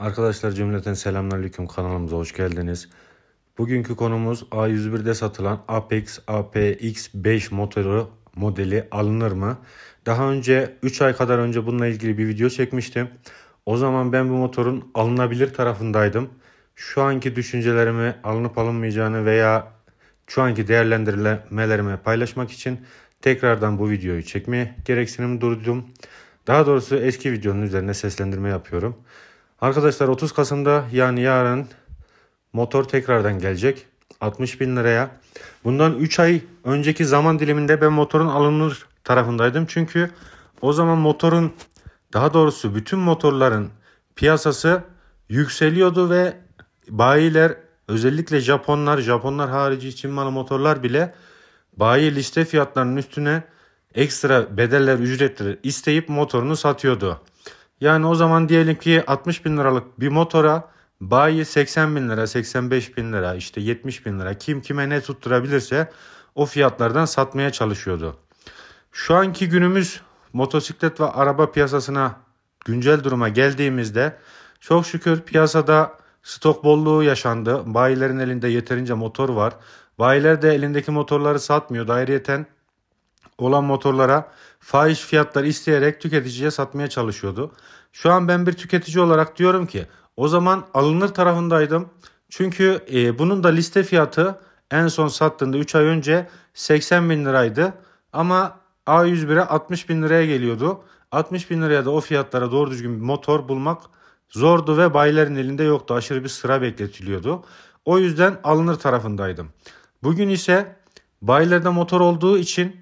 Arkadaşlar cümleten selamünaleyküm kanalımıza hoş geldiniz. Bugünkü konumuz A101'de satılan Apex APX5 motoru modeli alınır mı? Daha önce 3 ay kadar önce bununla ilgili bir video çekmiştim. O zaman ben bu motorun alınabilir tarafındaydım. Şu anki düşüncelerimi alınıp alınmayacağını veya şu anki değerlendirmelerimi paylaşmak için tekrardan bu videoyu çekmeye gereksinimi duydum. Daha doğrusu eski videonun üzerine seslendirme yapıyorum. Arkadaşlar 30 Kasım'da yani yarın motor tekrardan gelecek. 60 bin liraya. Bundan 3 ay önceki zaman diliminde ben motorun alınır tarafındaydım. Çünkü o zaman motorun daha doğrusu bütün motorların piyasası yükseliyordu ve bayiler özellikle Japonlar, Japonlar harici Çin malı motorlar bile bayi liste fiyatlarının üstüne ekstra bedeller, ücretleri isteyip motorunu satıyordu. Yani o zaman diyelim ki 60 bin liralık bir motora bayi 80 bin lira, 85 bin lira, işte 70 bin lira kim kime ne tutturabilirse o fiyatlardan satmaya çalışıyordu. Şu anki günümüz motosiklet ve araba piyasasına güncel duruma geldiğimizde çok şükür piyasada stok bolluğu yaşandı. Bayilerin elinde yeterince motor var. Bayiler de elindeki motorları satmıyor. Ayrıyeten olan motorlara fahiş fiyatlar isteyerek tüketiciye satmaya çalışıyordu. Şu an ben bir tüketici olarak diyorum ki o zaman alınır tarafındaydım. Çünkü e, bunun da liste fiyatı en son sattığında 3 ay önce 80 bin liraydı. Ama A101'e 60 bin liraya geliyordu. 60 bin liraya da o fiyatlara doğru düzgün bir motor bulmak zordu ve bayilerin elinde yoktu. Aşırı bir sıra bekletiliyordu. O yüzden alınır tarafındaydım. Bugün ise bayilerde motor olduğu için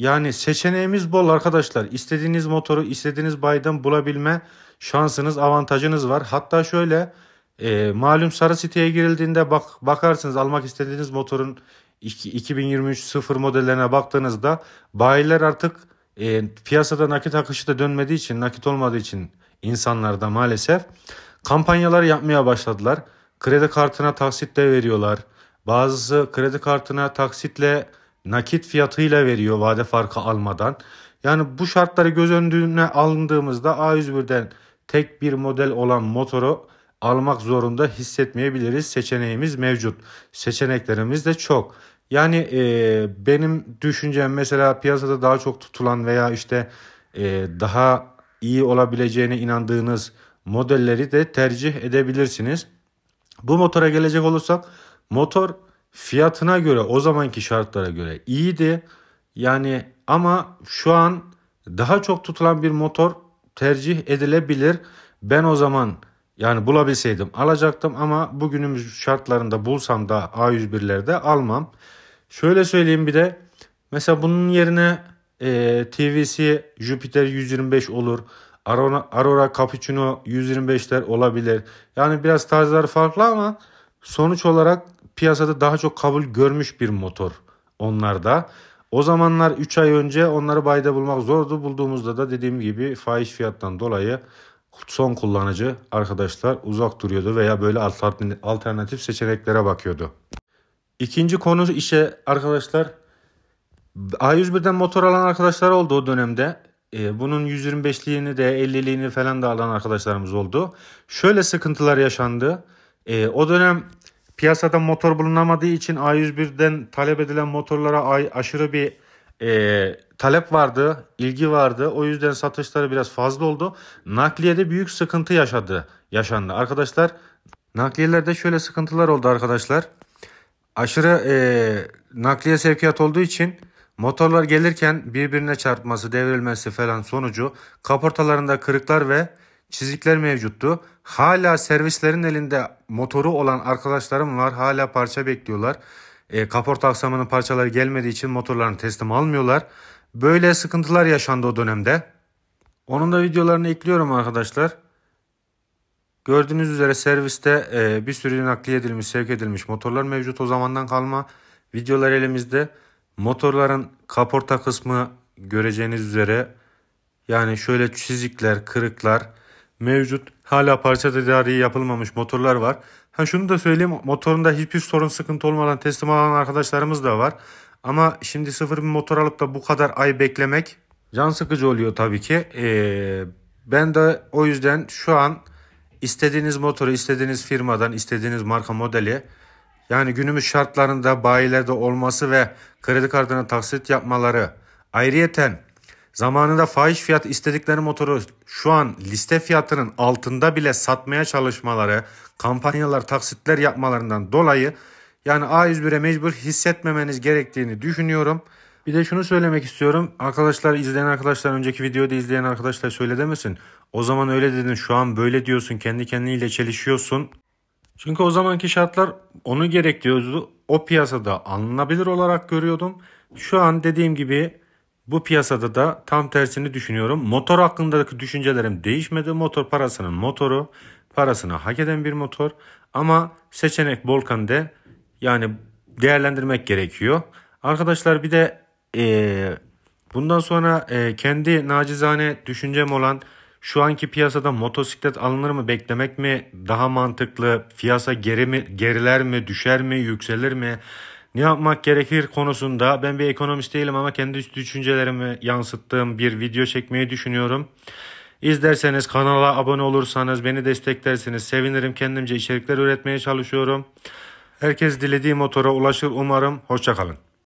yani seçeneğimiz bol arkadaşlar. İstediğiniz motoru istediğiniz baydan bulabilme şansınız, avantajınız var. Hatta şöyle e, malum sarı siteye girildiğinde bak bakarsınız almak istediğiniz motorun 2023 sıfır modellerine baktığınızda bayiler artık e, piyasada nakit akışı da dönmediği için nakit olmadığı için insanlarda maalesef kampanyalar yapmaya başladılar. Kredi kartına taksitle veriyorlar. Bazısı kredi kartına taksitle nakit fiyatıyla veriyor vade farkı almadan. Yani bu şartları göz önüne alındığımızda A101'den tek bir model olan motoru almak zorunda hissetmeyebiliriz. Seçeneğimiz mevcut. Seçeneklerimiz de çok. Yani e, benim düşüncem mesela piyasada daha çok tutulan veya işte e, daha iyi olabileceğine inandığınız modelleri de tercih edebilirsiniz. Bu motora gelecek olursak motor fiyatına göre o zamanki şartlara göre iyiydi. Yani ama şu an daha çok tutulan bir motor tercih edilebilir. Ben o zaman yani bulabilseydim alacaktım ama bugünümüz şartlarında bulsam da A101'lerde almam. Şöyle söyleyeyim bir de mesela bunun yerine e, TVC Jupiter 125 olur. Arora, Aurora Capuchino 125'ler olabilir. Yani biraz tarzlar farklı ama sonuç olarak piyasada daha çok kabul görmüş bir motor onlarda. O zamanlar 3 ay önce onları bayda bulmak zordu. Bulduğumuzda da dediğim gibi fahiş fiyattan dolayı son kullanıcı arkadaşlar uzak duruyordu veya böyle alternatif seçeneklere bakıyordu. İkinci konu işe arkadaşlar A101'den motor alan arkadaşlar oldu o dönemde. E, bunun 125'liğini de 50'liğini falan da alan arkadaşlarımız oldu. Şöyle sıkıntılar yaşandı. E, o dönem Piyasada motor bulunamadığı için A101'den talep edilen motorlara aşırı bir e, talep vardı, ilgi vardı. O yüzden satışları biraz fazla oldu. Nakliyede büyük sıkıntı yaşadı, yaşandı. Arkadaşlar nakliyelerde şöyle sıkıntılar oldu arkadaşlar. Aşırı e, nakliye sevkiyat olduğu için motorlar gelirken birbirine çarpması, devrilmesi falan sonucu kaportalarında kırıklar ve çizikler mevcuttu. Hala servislerin elinde motoru olan arkadaşlarım var. Hala parça bekliyorlar. E, kaporta aksamının parçaları gelmediği için motorlarını teslim almıyorlar. Böyle sıkıntılar yaşandı o dönemde. Onun da videolarını ekliyorum arkadaşlar. Gördüğünüz üzere serviste e, bir sürü nakliye edilmiş, sevk edilmiş motorlar mevcut o zamandan kalma. Videolar elimizde. Motorların kaporta kısmı göreceğiniz üzere yani şöyle çizikler, kırıklar, mevcut hala parça tedariği yapılmamış motorlar var. Ha şunu da söyleyeyim motorunda hiçbir sorun sıkıntı olmadan teslim alan arkadaşlarımız da var. Ama şimdi sıfır bir motor alıp da bu kadar ay beklemek can sıkıcı oluyor tabii ki. Ee, ben de o yüzden şu an istediğiniz motoru istediğiniz firmadan istediğiniz marka modeli yani günümüz şartlarında bayilerde olması ve kredi kartına taksit yapmaları ayrıyeten Zamanında fahiş fiyat istedikleri motoru şu an liste fiyatının altında bile satmaya çalışmaları, kampanyalar, taksitler yapmalarından dolayı yani A101'e mecbur hissetmemeniz gerektiğini düşünüyorum. Bir de şunu söylemek istiyorum. Arkadaşlar izleyen arkadaşlar önceki videoda izleyen arkadaşlar söyle demesin. O zaman öyle dedin şu an böyle diyorsun kendi kendiniyle çelişiyorsun. Çünkü o zamanki şartlar onu gerektiriyordu. O piyasada alınabilir olarak görüyordum. Şu an dediğim gibi bu piyasada da tam tersini düşünüyorum. Motor hakkındaki düşüncelerim değişmedi. Motor parasının motoru. Parasını hak eden bir motor. Ama seçenek Volkan'de yani değerlendirmek gerekiyor. Arkadaşlar bir de e, bundan sonra e, kendi nacizane düşüncem olan şu anki piyasada motosiklet alınır mı beklemek mi daha mantıklı? Piyasa geri mi, geriler mi düşer mi yükselir mi? ne yapmak gerekir konusunda ben bir ekonomist değilim ama kendi düşüncelerimi yansıttığım bir video çekmeyi düşünüyorum. İzlerseniz kanala abone olursanız beni desteklersiniz sevinirim kendimce içerikler üretmeye çalışıyorum. Herkes dilediği motora ulaşır umarım. Hoşçakalın.